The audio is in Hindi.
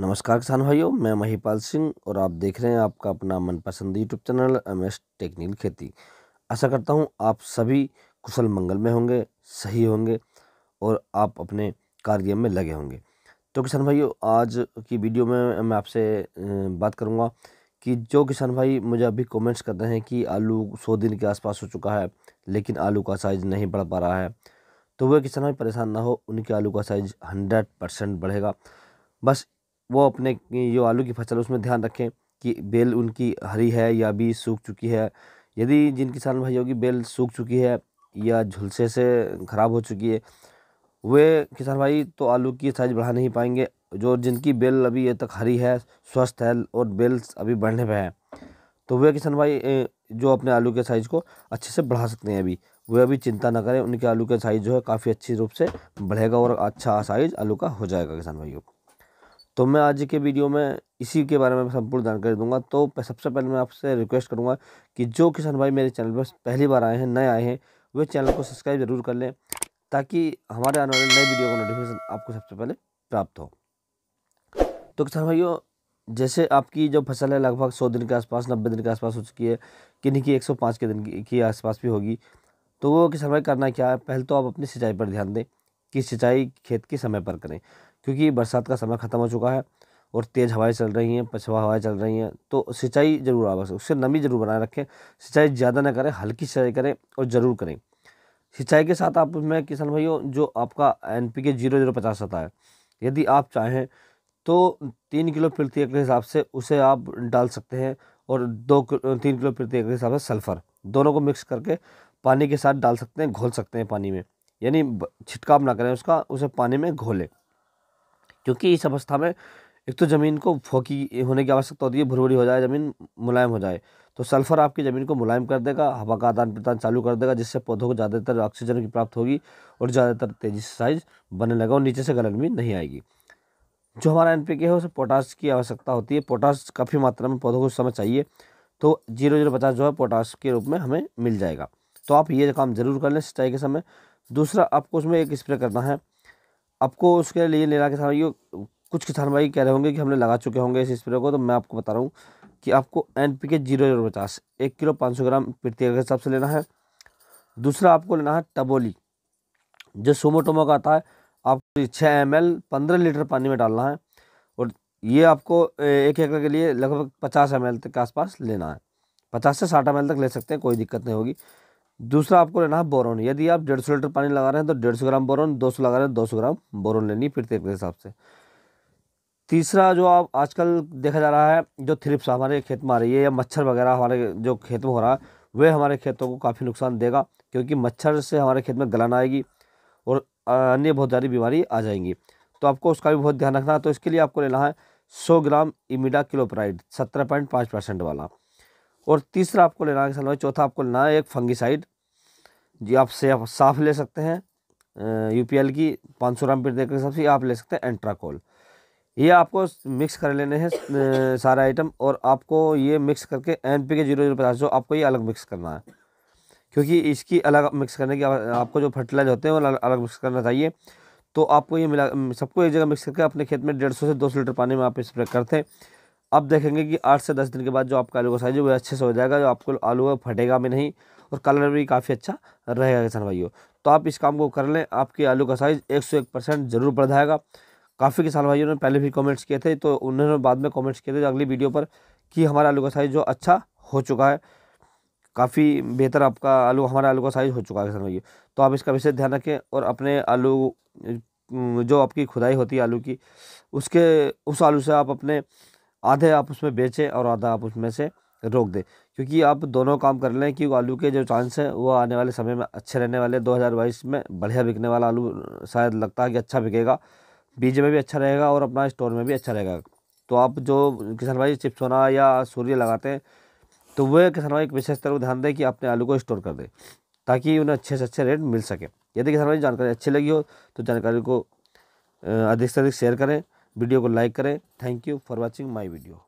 नमस्कार किसान भाइयों मैं महीपाल सिंह और आप देख रहे हैं आपका अपना मनपसंद YouTube channel M S technical खेती आशा करता हूं आप सभी कुशल मंगल में होंगे सही होंगे और आप अपने कार्य में लगे होंगे तो किसान भाइयों आज की वीडियो में मैं आपसे बात करूंगा कि जो किसान भाई मुझे अभी कमेंट्स कर रहे हैं कि आलू सौ दिन के आसपास हो चुका है लेकिन आलू का साइज़ नहीं बढ़ पा रहा है तो वह किसान भाई परेशान ना हो उनके आलू का साइज़ हंड्रेड परसेंट बढ़ेगा बस वो अपने जो आलू की फसल उसमें ध्यान रखें कि बेल उनकी हरी है या अभी सूख चुकी है यदि जिन किसान भाइयों की बेल सूख चुकी है या झुलसे से ख़राब हो चुकी है वे किसान भाई तो आलू की साइज बढ़ा नहीं पाएंगे जो जिनकी बेल अभी ये तक हरी है स्वस्थ है और बेल अभी बढ़ने पर है तो वे किसान भाई जो अपने आलू के साइज़ को अच्छे से बढ़ा सकते हैं अभी वे अभी चिंता ना करें उनके आलू का साइज़ जो है काफ़ी अच्छी रूप से बढ़ेगा और अच्छा साइज़ आलू का हो जाएगा किसान भाइयों को तो मैं आज के वीडियो में इसी के बारे में संपूर्ण जानकारी दूंगा तो सबसे पहले मैं आपसे रिक्वेस्ट करूंगा कि जो किसान भाई मेरे चैनल पर पहली बार आए हैं नए आए हैं वे चैनल को सब्सक्राइब ज़रूर कर लें ताकि हमारे आने वाले नए वीडियो का नोटिफिकेशन आपको सबसे पहले प्राप्त हो तो किसान भाइयों जैसे आपकी जो फसल है लगभग सौ दिन के आसपास नब्बे दिन के आसपास हो चुकी है किन्हीं की एक सौ पाँच के दिन के आसपास भी होगी तो वो किसान भाई करना क्या है पहले तो आप अपनी सिंचाई पर ध्यान दें कि सिंचाई खेत के समय पर करें क्योंकि बरसात का समय ख़त्म हो चुका है और तेज़ हवाएं चल रही हैं पछवा हवाएं चल रही हैं तो सिंचाई ज़रूर आवश्यक उससे नमी ज़रूर बनाए रखें सिंचाई ज़्यादा ना करें हल्की सिंचाई करें और ज़रूर करें सिंचाई के साथ आप उसमें किसान भाइयों जो आपका N P K zero zero पचास आता है यदि आप चाहें तो तीन किलो प्रति एकड़ के हिसाब से उसे आप डाल सकते हैं और दो तीन किलो प्रति एकड़ के हिसाब से सल्फ़र दोनों को मिक्स करके पानी के साथ डाल सकते हैं घोल सकते हैं पानी में यानी छिटकाव ना करें उसका उसे पानी में घोलें क्योंकि इस अवस्था में एक तो ज़मीन को फोकी होने की आवश्यकता होती है भुरभुरी हो जाए ज़मीन मुलायम हो जाए तो सल्फ़र आपकी ज़मीन को मुलायम कर देगा हवा का आदान प्रदान चालू कर देगा जिससे पौधों को ज़्यादातर ऑक्सीजन की प्राप्त होगी और ज़्यादातर तेज़ी से साइज बनने लगा और नीचे से गलन भी नहीं आएगी जो हमारा एन है उसे पोटास की आवश्यकता होती है पोटास काफ़ी मात्रा में पौधों को उस समय चाहिए तो जीरो जीरो पचास जो है पोटास के रूप में हमें मिल जाएगा तो आप ये काम ज़रूर कर लें सिंचाई के समय दूसरा आपको उसमें एक स्प्रे करना है आपको उसके लिए लेना किसान भाई कुछ किसान भाई कह रहे होंगे कि हमने लगा चुके होंगे इस स्प्रे को तो मैं आपको बता रहा हूँ कि आपको N P K zero zero पचास एक किलो पाँच सौ ग्राम प्रति के हिसाब से लेना है दूसरा आपको लेना है टबोली जो सोमोटोमो का आता है आपको छः एम एल पंद्रह लीटर पानी में डालना है और ये आपको एक एकड़ के लिए लगभग पचास एम एल तक के आसपास लेना है पचास से साठ एम एल तक ले सकते हैं कोई दिक्कत नहीं होगी दूसरा आपको लेना है बोरोन यदि आप डेढ़ सौ लीटर पानी लगा रहे हैं तो डेढ़ सौ ग्राम बोरोन दो सौ लगा रहे हैं दो सौ ग्राम बोरोन लेनी फिर तेल के हिसाब से तीसरा जो आप आजकल देखा जा रहा है जो थ्रिप्स हमारे खेत में आ रही है या मच्छर वगैरह हमारे जो खेत में हो रहा है वह हमारे खेतों को काफ़ी नुकसान देगा क्योंकि मच्छर से हमारे खेत में गलन आएगी और अन्य बहुत सारी बीमारी आ जाएंगी तो आपको उसका भी बहुत ध्यान रखना है तो इसके लिए आपको लेना है सौ ग्राम इमिडा क्लोप्राइड सत्रह पॉइंट पाँच परसेंट वाला और तीसरा आपको लेना है सलवाई चौथा आपको लेना है एक फंगिसाइड जी आप सेफ साफ ले सकते हैं यू की पाँच सौ ग्राम पीट देकर के हिसाब से आप ले सकते हैं एंट्राकोल ये आपको मिक्स कर लेने हैं सारे आइटम और आपको ये मिक्स करके N P K zero zero पचास जो आपको ये अलग मिक्स करना है क्योंकि इसकी अलग मिक्स करने की आपको जो फर्टिलाइज होते हैं वो अलग मिक्स करना चाहिए तो आपको ये मिला सबको एक जगह मिक्स करके अपने खेत में डेढ़ सौ से दो सौ लीटर पानी में आप स्प्रे करते हैं अब देखेंगे कि आठ से दस दिन के बाद जो आपका आलू का साइज है वो अच्छे से हो जाएगा जो आपको आलू है फटेगा भी नहीं और कलर भी काफ़ी अच्छा रहेगा किसान भाइयों तो आप इस काम को कर लें आपके आलू का साइज़ एक सौ एक परसेंट ज़रूर बढ़ जाएगा काफ़ी किसान भाइयों ने पहले भी कमेंट्स किए थे तो उन्होंने बाद में कमेंट्स किए थे अगली वीडियो पर कि हमारा आलू का साइज़ जो अच्छा हो चुका है काफ़ी बेहतर आपका आलू हमारा आलू का साइज़ हो चुका है किसान भाइयों तो आप इसका विशेष ध्यान रखें और अपने आलू जो आपकी खुदाई होती है आलू की उसके उस आलू से आप अपने आधे आप उसमें बेचें और आधा आप उसमें से रोक दें क्योंकि आप दोनों काम कर लें क्योंकि आलू के जो चांस हैं वो आने वाले समय में अच्छे रहने वाले बाईस में बढ़िया बिकने वाला आलू शायद लगता है कि अच्छा बिकेगा बीज में भी अच्छा रहेगा और अपना स्टोर में भी अच्छा रहेगा तो आप जो किसान भाई चिप्सोना या सूर्य लगाते हैं तो वह किसान भाई एक विशेष तरह ध्यान दें कि अपने आलू को स्टोर कर दें ताकि उन्हें अच्छे से अच्छे रेट मिल सके यदि किसान भाई जानकारी अच्छी लगी हो तो जानकारी को अधिक से अधिक शेयर करें वीडियो को लाइक करें thank you for watching my video